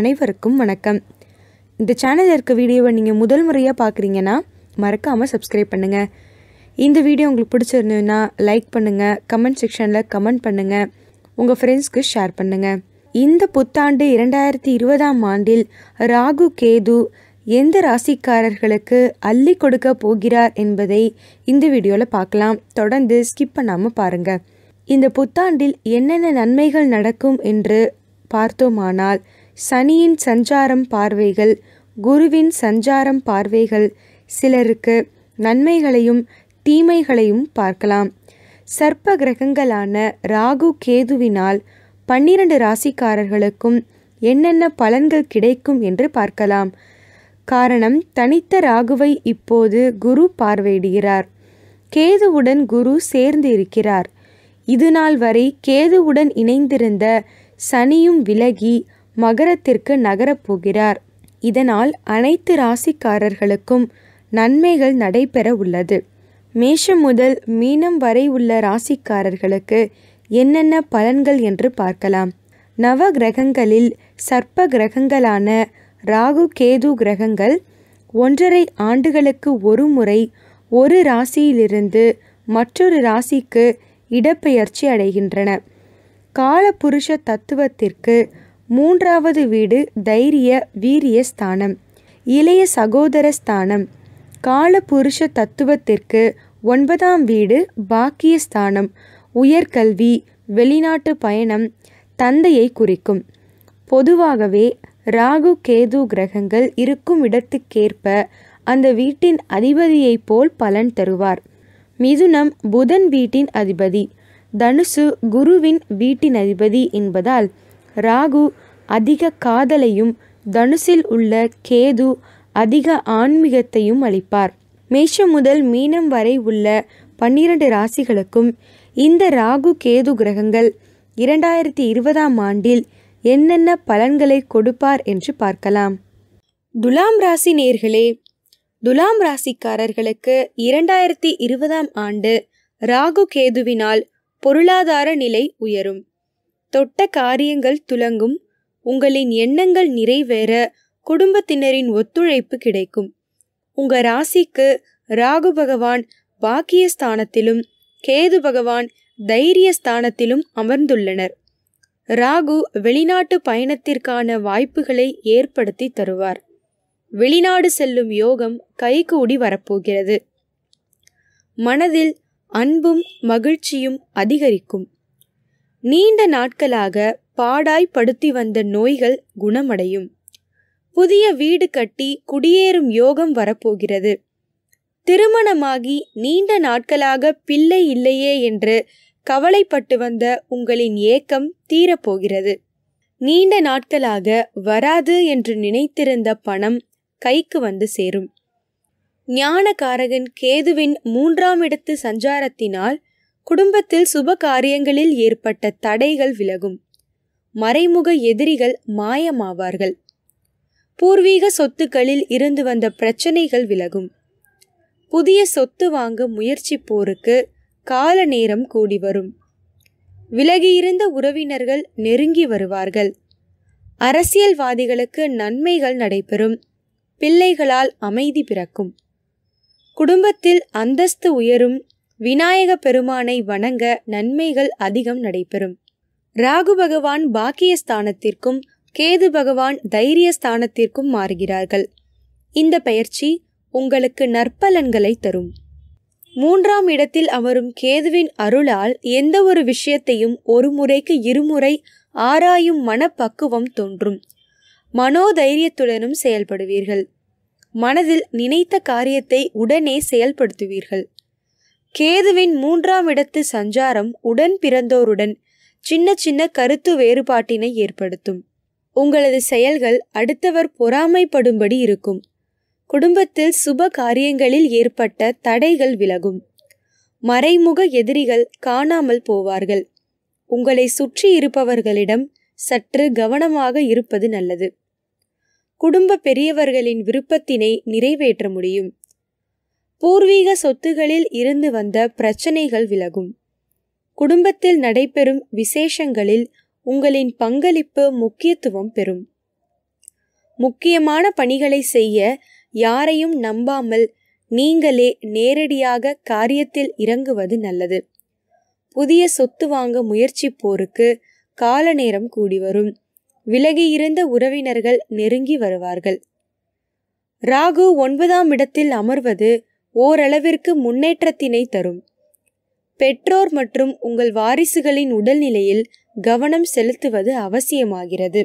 அனைவருக்கும் வணக்கம் இந்த சேனலில் இருக்க வீடியோவை நீங்கள் முதல் முறையாக பார்க்குறீங்கன்னா மறக்காமல் சப்ஸ்கிரைப் பண்ணுங்கள் இந்த வீடியோ உங்களுக்கு பிடிச்சிருந்ததுன்னா லைக் பண்ணுங்கள் கமெண்ட் செக்ஷனில் கமெண்ட் பண்ணுங்கள் உங்கள் ஃப்ரெண்ட்ஸ்க்கு ஷேர் பண்ணுங்கள் இந்த புத்தாண்டு இரண்டாயிரத்தி இருபதாம் ஆண்டில் ராகு கேது எந்த ராசிக்காரர்களுக்கு அள்ளி கொடுக்க போகிறார் என்பதை இந்த வீடியோவில் பார்க்கலாம் தொடர்ந்து ஸ்கிப் பண்ணாமல் பாருங்கள் இந்த புத்தாண்டில் என்னென்ன நன்மைகள் நடக்கும் என்று பார்த்தோமானால் சனியின் சஞ்சாரம் பார்வைகள் குருவின் சஞ்சாரம் பார்வைகள் சிலருக்கு நன்மைகளையும் தீமைகளையும் பார்க்கலாம் சர்ப்ப கிரகங்களான ராகு கேதுவினால் பன்னிரண்டு ராசிக்காரர்களுக்கும் என்னென்ன பலன்கள் கிடைக்கும் என்று பார்க்கலாம் காரணம் தனித்த ராகுவை இப்போது குரு பார்வையிடுகிறார் கேதுவுடன் குரு சேர்ந்து இருக்கிறார் இதுநாள் வரை கேதுவுடன் இணைந்திருந்த சனியும் விலகி மகரத்திற்கு நகரப் போகிறார் இதனால் அனைத்து ராசிக்காரர்களுக்கும் நன்மைகள் நடைபெற உள்ளது மேஷம் முதல் மீனம் வரை உள்ள ராசிக்காரர்களுக்கு என்னென்ன பலன்கள் என்று பார்க்கலாம் நவ கிரகங்களில் சர்ப்ப கிரகங்களான ராகு கேது கிரகங்கள் ஒன்றரை ஆண்டுகளுக்கு ஒரு முறை ஒரு ராசியிலிருந்து மற்றொரு ராசிக்கு இடப்பெயர்ச்சி அடைகின்றன காலபுருஷ தத்துவத்திற்கு மூன்றாவது வீடு தைரிய வீரிய ஸ்தானம் இளைய சகோதர ஸ்தானம் புருஷ தத்துவத்திற்கு ஒன்பதாம் வீடு பாக்கிய ஸ்தானம் உயர்கல்வி வெளிநாட்டு பயணம் தந்தையை குறிக்கும் பொதுவாகவே ராகு கேது கிரகங்கள் இருக்கும் இடத்துக்கேற்ப அந்த வீட்டின் அதிபதியைப் போல் பலன் தருவார் மிதுனம் புதன் வீட்டின் அதிபதி தனுசு குருவின் வீட்டின் அதிபதி என்பதால் ராகு அதிக காதலையும் தனுசில் உள்ள கேது அதிக ஆன்மீகத்தையும் அளிப்பார் மேஷம் முதல் மீனம் வரை உள்ள பன்னிரண்டு ராசிகளுக்கும் இந்த ராகு கேது கிரகங்கள் இரண்டாயிரத்தி இருபதாம் ஆண்டில் என்னென்ன பலன்களை கொடுப்பார் என்று பார்க்கலாம் துலாம் ராசி நேர்களே துலாம் ராசிக்காரர்களுக்கு இரண்டாயிரத்தி இருபதாம் ஆண்டு ராகு கேதுவினால் பொருளாதார நிலை உயரும் தொட்ட காரியங்கள் துலங்கும் உங்களின் எண்ணங்கள் நிறைவேற குடும்பத்தினரின் ஒத்துழைப்பு கிடைக்கும் உங்க ராசிக்கு ராகு பகவான் பாக்கிய ஸ்தானத்திலும் கேது பகவான் தைரிய ஸ்தானத்திலும் அமர்ந்துள்ளனர் ராகு வெளிநாட்டு பயணத்திற்கான வாய்ப்புகளை ஏற்படுத்தி தருவார் வெளிநாடு செல்லும் யோகம் கைகூடி வரப்போகிறது மனதில் அன்பும் மகிழ்ச்சியும் அதிகரிக்கும் நீண்ட நாட்களாக பாடாய்ப்படுத்தி வந்த நோய்கள் குணமடையும் புதிய வீடு கட்டி குடியேறும் யோகம் வரப்போகிறது திருமணமாகி நீண்ட நாட்களாக பிள்ளை இல்லையே என்று கவலைப்பட்டு வந்த உங்களின் ஏக்கம் தீரப்போகிறது நீண்ட நாட்களாக வராது என்று நினைத்திருந்த பணம் கைக்கு வந்து சேரும் ஞானகாரகன் கேதுவின் மூன்றாம் இடத்து சஞ்சாரத்தினால் குடும்பத்தில் சுப காரியங்களில் ஏற்பட்ட தடைகள் விலகும் மறைமுக எதிரிகள் மாயமாவார்கள் பூர்வீக சொத்துக்களில் இருந்து வந்த பிரச்சனைகள் விலகும் புதிய சொத்து வாங்க முயற்சி போருக்கு கால நேரம் கூடி வரும் விலகியிருந்த உறவினர்கள் நெருங்கி வருவார்கள் அரசியல்வாதிகளுக்கு நன்மைகள் நடைபெறும் பிள்ளைகளால் அமைதி பிறக்கும் குடும்பத்தில் அந்தஸ்து உயரும் விநாயக பெருமானை வணங்க நன்மைகள் அதிகம் நடைபெறும் ராகு பகவான் பாக்கிய ஸ்தானத்திற்கும் கேது பகவான் தைரிய ஸ்தானத்திற்கும் மாறுகிறார்கள் இந்த பயிற்சி உங்களுக்கு நற்பலன்களை தரும் மூன்றாம் இடத்தில் அவரும் கேதுவின் அருளால் எந்த ஒரு விஷயத்தையும் ஒரு முறைக்கு இருமுறை ஆராயும் மனப்பக்குவம் தோன்றும் மனோதைரியத்துடனும் செயல்படுவீர்கள் மனதில் நினைத்த காரியத்தை உடனே செயல்படுத்துவீர்கள் கேதுவின் மூன்றாம் இடத்து சஞ்சாரம் உடன் பிறந்தோருடன் சின்ன சின்ன கருத்து வேறுபாட்டினை ஏற்படுத்தும் உங்களது செயல்கள் அடுத்தவர் பொறாமைப்படும்படி இருக்கும் குடும்பத்தில் சுப காரியங்களில் ஏற்பட்ட தடைகள் விலகும் மறைமுக எதிரிகள் காணாமல் போவார்கள் உங்களை சுற்றி இருப்பவர்களிடம் சற்று கவனமாக இருப்பது நல்லது குடும்ப பெரியவர்களின் விருப்பத்தினை நிறைவேற்ற முடியும் பூர்வீக சொத்துகளில் இருந்து வந்த பிரச்சனைகள் விலகும் குடும்பத்தில் நடைபெறும் விசேஷங்களில் உங்களின் பங்களிப்பு முக்கியத்துவம் பெறும் முக்கியமான பணிகளை செய்ய யாரையும் நம்பாமல் நீங்களே நேரடியாக காரியத்தில் இறங்குவது நல்லது புதிய சொத்து வாங்க முயற்சிப்போருக்கு கால நேரம் கூடி வரும் விலகியிருந்த உறவினர்கள் நெருங்கி வருவார்கள் ராகு ஒன்பதாம் இடத்தில் அமர்வது ஓரளவிற்கு முன்னேற்றத்தினை தரும் பெற்றோர் மற்றும் உங்கள் வாரிசுகளின் உடல்நிலையில் கவனம் செலுத்துவது அவசியமாகிறது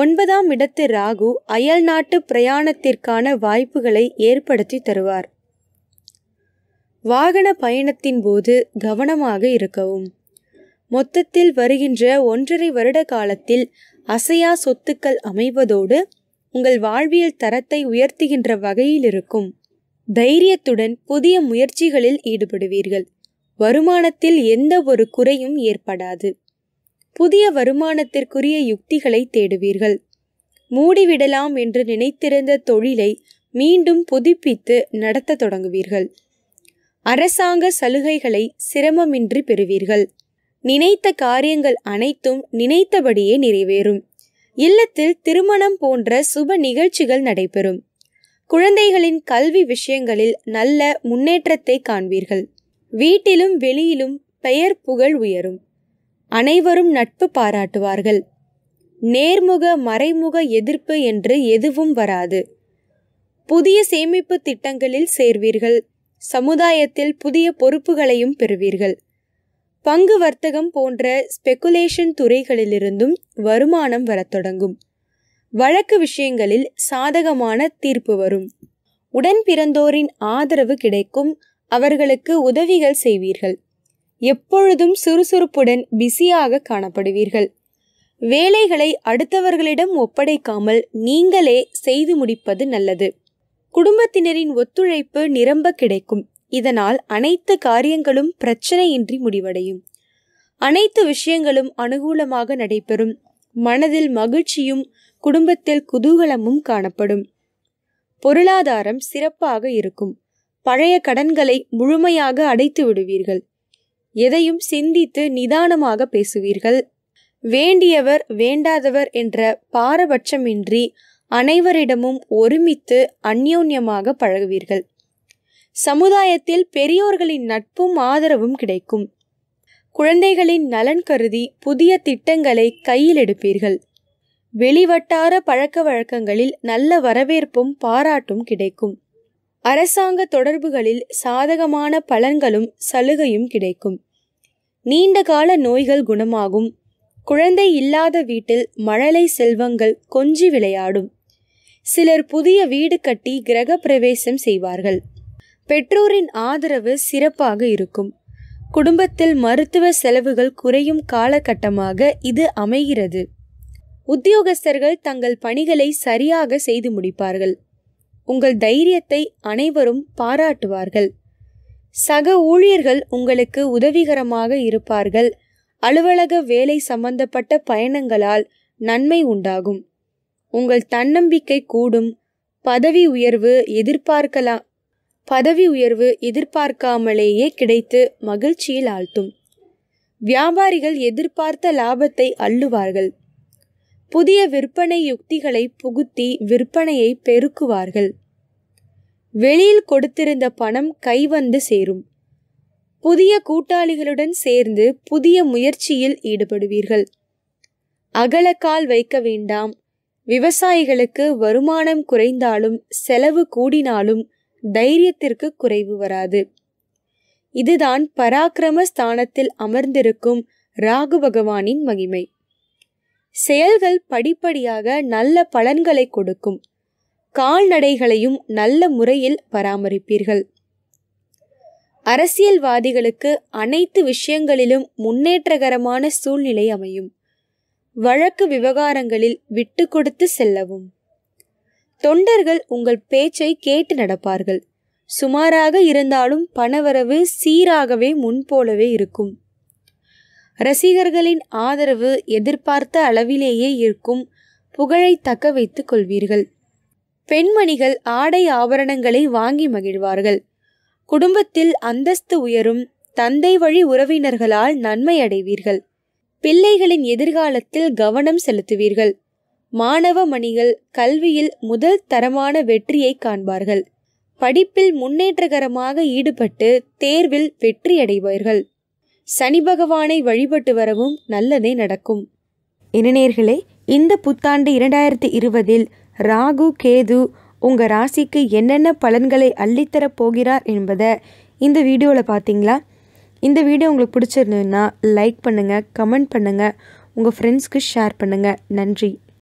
ஒன்பதாம் இடத்து ராகு அயல் நாட்டு பிரயாணத்திற்கான வாய்ப்புகளை ஏற்படுத்தி தருவார் வாகன பயணத்தின் போது கவனமாக இருக்கவும் மொத்தத்தில் வருகின்ற ஒன்றரை வருட காலத்தில் அசையா சொத்துக்கள் அமைவதோடு உங்கள் வாழ்வியல் தரத்தை உயர்த்துகின்ற வகையில் இருக்கும் தைரியத்துடன் புதிய முயற்சிகளில் ஈடுபடுவீர்கள் வருமானத்தில் எந்த ஒரு குறையும் ஏற்படாது புதிய வருமானத்திற்குரிய யுக்திகளை தேடுவீர்கள் மூடிவிடலாம் என்று நினைத்திருந்த தொழிலை மீண்டும் புதுப்பித்து நடத்த தொடங்குவீர்கள் அரசாங்க சலுகைகளை சிரமமின்றி பெறுவீர்கள் நினைத்த காரியங்கள் அனைத்தும் நினைத்தபடியே நிறைவேறும் இல்லத்தில் திருமணம் போன்ற சுப நிகழ்ச்சிகள் நடைபெறும் குழந்தைகளின் கல்வி விஷயங்களில் நல்ல முன்னேற்றத்தை காண்பீர்கள் வீட்டிலும் வெளியிலும் பெயர் புகழ் உயரும் அனைவரும் நட்பு பாராட்டுவார்கள் நேர்முக மறைமுக எதிர்ப்பு என்று எதுவும் வராது புதிய சேமிப்பு திட்டங்களில் சேர்வீர்கள் சமுதாயத்தில் புதிய பொறுப்புகளையும் பெறுவீர்கள் பங்கு வர்த்தகம் போன்ற ஸ்பெகுலேஷன் துறைகளிலிருந்தும் வருமானம் வரத் தொடங்கும் வழக்கு விஷயங்களில் சாதகமான தீர்ப்பு வரும் உடன் பிறந்தோரின் ஆதரவு கிடைக்கும் அவர்களுக்கு உதவிகள் செய்வீர்கள் எப்பொழுதும் சுறுசுறுப்புடன் பிஸியாக காணப்படுவீர்கள் வேலைகளை அடுத்தவர்களிடம் ஒப்படைக்காமல் நீங்களே செய்து முடிப்பது நல்லது குடும்பத்தினரின் ஒத்துழைப்பு நிரம்ப கிடைக்கும் இதனால் அனைத்து காரியங்களும் பிரச்சனையின்றி முடிவடையும் அனைத்து விஷயங்களும் அனுகூலமாக நடைபெறும் மனதில் மகிழ்ச்சியும் குடும்பத்தில் குதூகலமும் காணப்படும் பொருளாதாரம் சிறப்பாக இருக்கும் பழைய கடன்களை முழுமையாக அடைத்து விடுவீர்கள் எதையும் சிந்தித்து நிதானமாக பேசுவீர்கள் வேண்டியவர் வேண்டாதவர் என்ற பாரபட்சமின்றி அனைவரிடமும் ஒருமித்து அந்யோன்யமாக பழகுவீர்கள் சமுதாயத்தில் பெரியோர்களின் நட்பும் ஆதரவும் கிடைக்கும் குழந்தைகளின் நலன் கருதி புதிய திட்டங்களை கையில் எடுப்பீர்கள் வெளிவட்டார பழக்க வழக்கங்களில் நல்ல வரவேற்பும் பாராட்டும் கிடைக்கும் அரசாங்க தொடர்புகளில் சாதகமான பலன்களும் சலுகையும் கிடைக்கும் நீண்டகால நோய்கள் குணமாகும் குழந்தை இல்லாத வீட்டில் மழலை செல்வங்கள் கொஞ்சி விளையாடும் சிலர் புதிய வீடு கட்டி கிரக பிரவேசம் செய்வார்கள் பெற்றோரின் ஆதரவு சிறப்பாக இருக்கும் குடும்பத்தில் மருத்துவ செலவுகள் குறையும் காலகட்டமாக இது அமைகிறது உத்தியோகஸ்தர்கள் தங்கள் பணிகளை சரியாக செய்து முடிப்பார்கள் உங்கள் தைரியத்தை அனைவரும் பாராட்டுவார்கள் சக ஊழியர்கள் உங்களுக்கு உதவிகரமாக இருப்பார்கள் அலுவலக வேலை சம்பந்தப்பட்ட பயணங்களால் நன்மை உண்டாகும் உங்கள் தன்னம்பிக்கை கூடும் பதவி உயர்வு எதிர்பார்க்கலாம் பதவி உயர்வு எதிர்பார்க்காமலேயே கிடைத்து மகிழ்ச்சியில் ஆழ்த்தும் வியாபாரிகள் எதிர்பார்த்த லாபத்தை அள்ளுவார்கள் புதிய விற்பனை யுக்திகளை புகுத்தி விற்பனையை பெருக்குவார்கள் வெளியில் கொடுத்திருந்த பணம் கைவந்து சேரும் புதிய கூட்டாளிகளுடன் சேர்ந்து புதிய முயற்சியில் ஈடுபடுவீர்கள் அகலக்கால் வைக்க வேண்டாம் விவசாயிகளுக்கு வருமானம் குறைந்தாலும் செலவு கூடினாலும் தைரியத்திற்கு குறைவு வராது இதுதான் பராக்கிரம ஸ்தானத்தில் அமர்ந்திருக்கும் ராகு பகவானின் மகிமை செயல்கள் படிப்படியாக நல்ல பலன்களை கொடுக்கும் கால்நடைகளையும் நல்ல முறையில் பராமரிப்பீர்கள் அரசியல்வாதிகளுக்கு அனைத்து விஷயங்களிலும் முன்னேற்றகரமான சூழ்நிலை அமையும் வழக்கு விவகாரங்களில் விட்டு கொடுத்து செல்லவும் தொண்டர்கள் உங்கள் பேச்சை கேட்டு நடப்பார்கள் சுமாராக இருந்தாலும் பணவரவு சீராகவே முன்போலவே இருக்கும் ரசிகர்களின் ஆதரவு எதிர்பார்த்த அளவிலேயே இருக்கும் புகழை தக்க வைத்து கொள்வீர்கள் பெண்மணிகள் ஆடை ஆபரணங்களை வாங்கி மகிழ்வார்கள் குடும்பத்தில் அந்தஸ்து உயரும் தந்தை வழி உறவினர்களால் நன்மை அடைவீர்கள் பிள்ளைகளின் எதிர்காலத்தில் கவனம் செலுத்துவீர்கள் மாணவ மணிகள் கல்வியில் முதல் தரமான வெற்றியை காண்பார்கள் படிப்பில் முன்னேற்றகரமாக ஈடுபட்டு தேர்வில் வெற்றியடைவார்கள் சனி பகவானை வழிபட்டு வரவும் நல்லதே நடக்கும் இனநேர்களே இந்த புத்தாண்டு இரண்டாயிரத்தி இருபதில் ராகு கேது உங்கள் ராசிக்கு என்னென்ன பலன்களை அள்ளித்தரப் போகிறார் என்பதை இந்த வீடியோவில் பார்த்தீங்களா இந்த வீடியோ உங்களுக்கு பிடிச்சிருந்ததுன்னா லைக் பண்ணுங்கள் கமெண்ட் பண்ணுங்கள் உங்கள் ஃப்ரெண்ட்ஸ்க்கு ஷேர் பண்ணுங்கள் நன்றி